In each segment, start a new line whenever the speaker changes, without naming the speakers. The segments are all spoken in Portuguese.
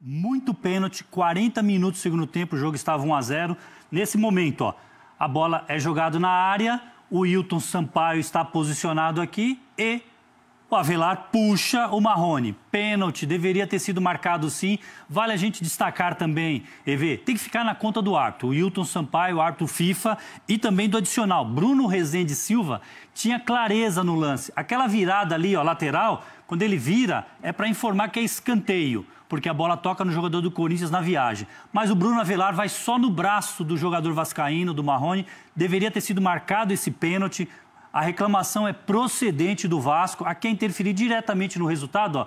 muito pênalti, 40 minutos do segundo tempo, o jogo estava 1 a 0. Nesse momento, ó, a bola é jogada na área, o Hilton Sampaio está posicionado aqui e o Avelar puxa o Marrone. Pênalti, deveria ter sido marcado sim. Vale a gente destacar também, EV, tem que ficar na conta do árbitro. O Hilton Sampaio, o árbitro FIFA e também do adicional. Bruno Rezende Silva tinha clareza no lance. Aquela virada ali, ó, lateral, quando ele vira, é para informar que é escanteio, porque a bola toca no jogador do Corinthians na viagem. Mas o Bruno Avelar vai só no braço do jogador vascaíno, do Marrone. Deveria ter sido marcado esse pênalti. A reclamação é procedente do Vasco, a quem interferir diretamente no resultado. Ó.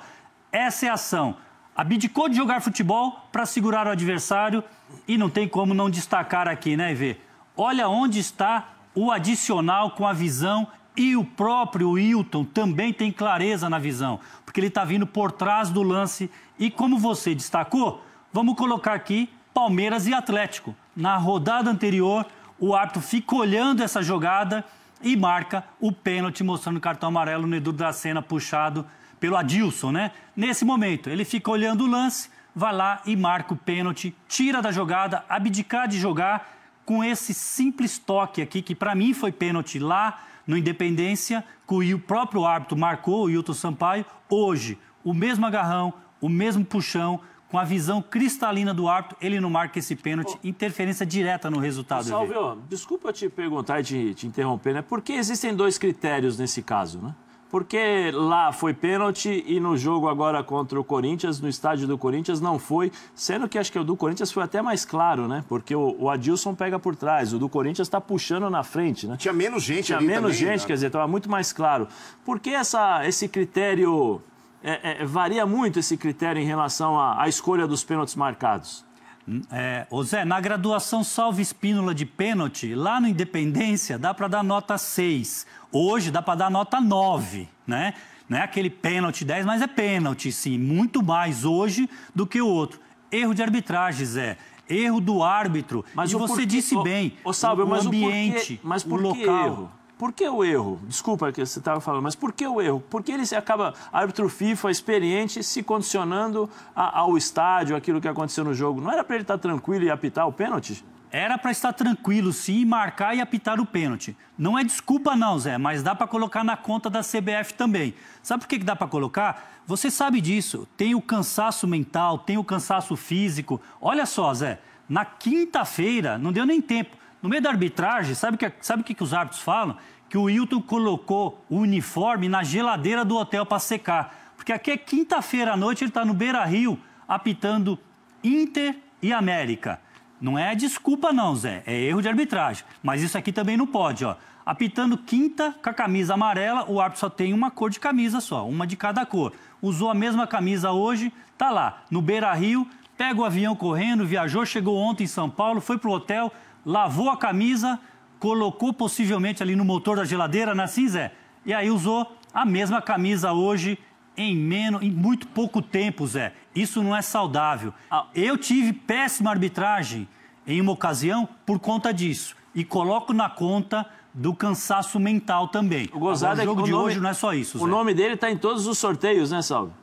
Essa é a ação. Abdicou de jogar futebol para segurar o adversário e não tem como não destacar aqui, né, Ivê? Olha onde está o adicional com a visão e o próprio Hilton também tem clareza na visão, porque ele está vindo por trás do lance e como você destacou, vamos colocar aqui Palmeiras e Atlético. Na rodada anterior, o árbitro fica olhando essa jogada e marca o pênalti, mostrando o cartão amarelo no Edu da Cena puxado pelo Adilson, né? Nesse momento, ele fica olhando o lance, vai lá e marca o pênalti, tira da jogada, abdicar de jogar com esse simples toque aqui, que para mim foi pênalti lá no Independência, que o próprio árbitro marcou, o Hilton Sampaio, hoje, o mesmo agarrão, o mesmo puxão, com a visão cristalina do árbitro, ele não marca esse pênalti, oh. interferência direta no resultado. Salvio,
desculpa te perguntar e te, te interromper, né? Por que existem dois critérios nesse caso, né? Porque lá foi pênalti e no jogo agora contra o Corinthians, no estádio do Corinthians, não foi. Sendo que acho que o do Corinthians foi até mais claro, né? Porque o, o Adilson pega por trás, o do Corinthians está puxando na frente, né? Tinha menos gente Tinha menos também, gente, né? quer dizer, estava muito mais claro. Por que essa, esse critério é, é, varia muito esse critério em relação à, à
escolha dos pênaltis marcados. Hum, é, ô Zé, na graduação salve espínola de pênalti, lá no Independência dá para dar nota 6. Hoje dá para dar nota 9, né? Não é aquele pênalti 10, mas é pênalti, sim. Muito mais hoje do que o outro. Erro de arbitragem, Zé. Erro do árbitro. Mas e você porquê, disse bem, o, o, Salve, o mas ambiente, o, porquê, mas o local. Erro?
Por que o erro? Desculpa que você estava falando, mas por que o erro? Porque ele acaba, árbitro FIFA, experiente, se condicionando a, ao estádio, aquilo que aconteceu no jogo. Não era para ele estar tá tranquilo e apitar o pênalti?
Era para estar tranquilo, sim, marcar e apitar o pênalti. Não é desculpa, não, Zé, mas dá para colocar na conta da CBF também. Sabe por que, que dá para colocar? Você sabe disso. Tem o cansaço mental, tem o cansaço físico. Olha só, Zé, na quinta-feira, não deu nem tempo. No meio da arbitragem, sabe o que, sabe que, que os árbitros falam? Que o Hilton colocou o uniforme na geladeira do hotel para secar. Porque aqui é quinta-feira à noite, ele está no Beira Rio apitando Inter e América. Não é desculpa, não, Zé. É erro de arbitragem. Mas isso aqui também não pode, ó. Apitando quinta com a camisa amarela, o árbitro só tem uma cor de camisa só, uma de cada cor. Usou a mesma camisa hoje, tá lá, no Beira Rio, pega o avião correndo, viajou, chegou ontem em São Paulo, foi pro hotel, lavou a camisa, colocou possivelmente ali no motor da geladeira, na né, assim, cinza, e aí usou a mesma camisa hoje em menos, em muito pouco tempo, Zé. Isso não é saudável. Ah, eu tive péssima arbitragem em uma ocasião por conta disso e coloco na conta do cansaço mental também. O gozado Agora, jogo é que o de nome, hoje não é só isso. Zé. O nome dele está em todos os sorteios, né, Salve?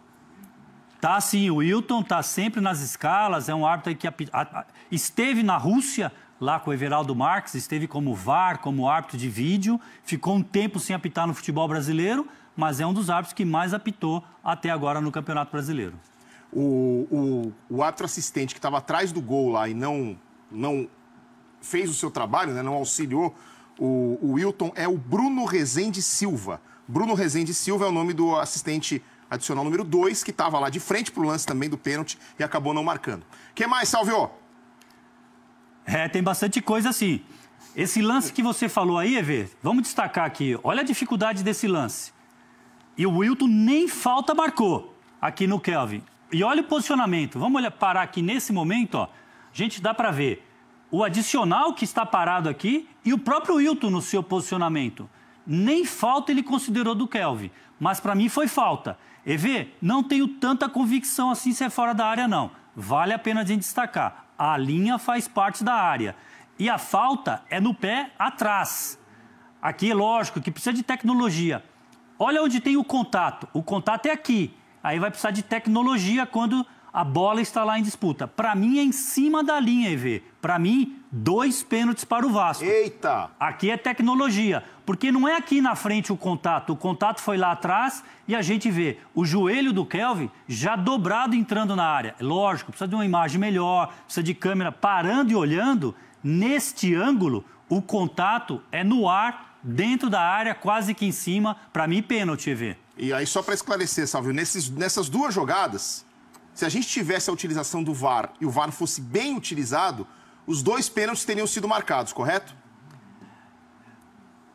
Tá sim, o Wilton tá sempre nas escalas, é um árbitro que esteve na Rússia lá com o Everaldo Marques, esteve como VAR, como árbitro de vídeo, ficou um tempo sem apitar no futebol brasileiro, mas é um dos árbitros que mais apitou até agora no Campeonato Brasileiro. O, o, o árbitro assistente que estava atrás do gol lá e não, não fez o seu trabalho,
né, não auxiliou o, o Wilton, é o Bruno Rezende Silva. Bruno Rezende Silva é o nome do assistente adicional número 2, que estava lá de frente para o lance também do pênalti e acabou
não marcando. O que mais, Salvio? É, tem bastante coisa assim. Esse lance que você falou aí, Ever, vamos destacar aqui. Olha a dificuldade desse lance. E o Wilton nem falta marcou aqui no Kelvin. E olha o posicionamento. Vamos olhar, parar aqui nesse momento, ó. Gente, dá para ver o adicional que está parado aqui e o próprio Wilton no seu posicionamento. Nem falta ele considerou do Kelvin, mas para mim foi falta. EV, não tenho tanta convicção assim se é fora da área, não. Vale a pena a gente destacar. A linha faz parte da área. E a falta é no pé atrás. Aqui, lógico, que precisa de tecnologia. Olha onde tem o contato. O contato é aqui. Aí vai precisar de tecnologia quando a bola está lá em disputa. Para mim, é em cima da linha, EV. Para mim, dois pênaltis para o Vasco. Eita! Aqui é tecnologia, porque não é aqui na frente o contato. O contato foi lá atrás e a gente vê o joelho do Kelvin já dobrado entrando na área. Lógico, precisa de uma imagem melhor, precisa de câmera parando e olhando. Neste ângulo, o contato é no ar, dentro da área, quase que em cima. Para mim, pênalti, EV. E aí, só para esclarecer, Salvio, nesses, nessas duas jogadas, se a gente tivesse a
utilização do VAR e o VAR fosse bem utilizado, os dois pênaltis teriam sido marcados, correto?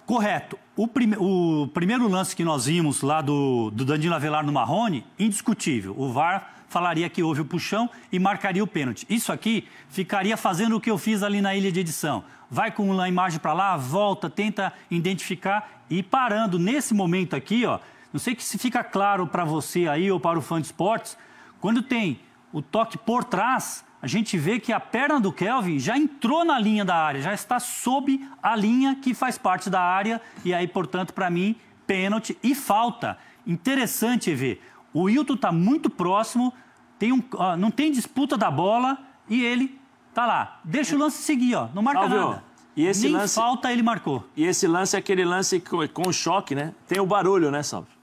Correto. O, prime... o primeiro lance que nós vimos lá do, do Danilo Avelar no Marrone, indiscutível. O VAR falaria que houve o puxão e marcaria o pênalti. Isso aqui ficaria fazendo o que eu fiz ali na ilha de edição. Vai com a imagem para lá, volta, tenta identificar e parando nesse momento aqui, ó. Não sei se fica claro para você aí ou para o fã de esportes, quando tem o toque por trás, a gente vê que a perna do Kelvin já entrou na linha da área, já está sob a linha que faz parte da área. E aí, portanto, para mim, pênalti e falta. Interessante ver. O Wilton está muito próximo, tem um, ó, não tem disputa da bola e ele tá lá. Deixa o lance seguir, ó. Não marca Salve, nada. E esse Nem lance... falta
ele marcou. E esse lance é aquele lance com, com choque, né? Tem o barulho, né, Salve?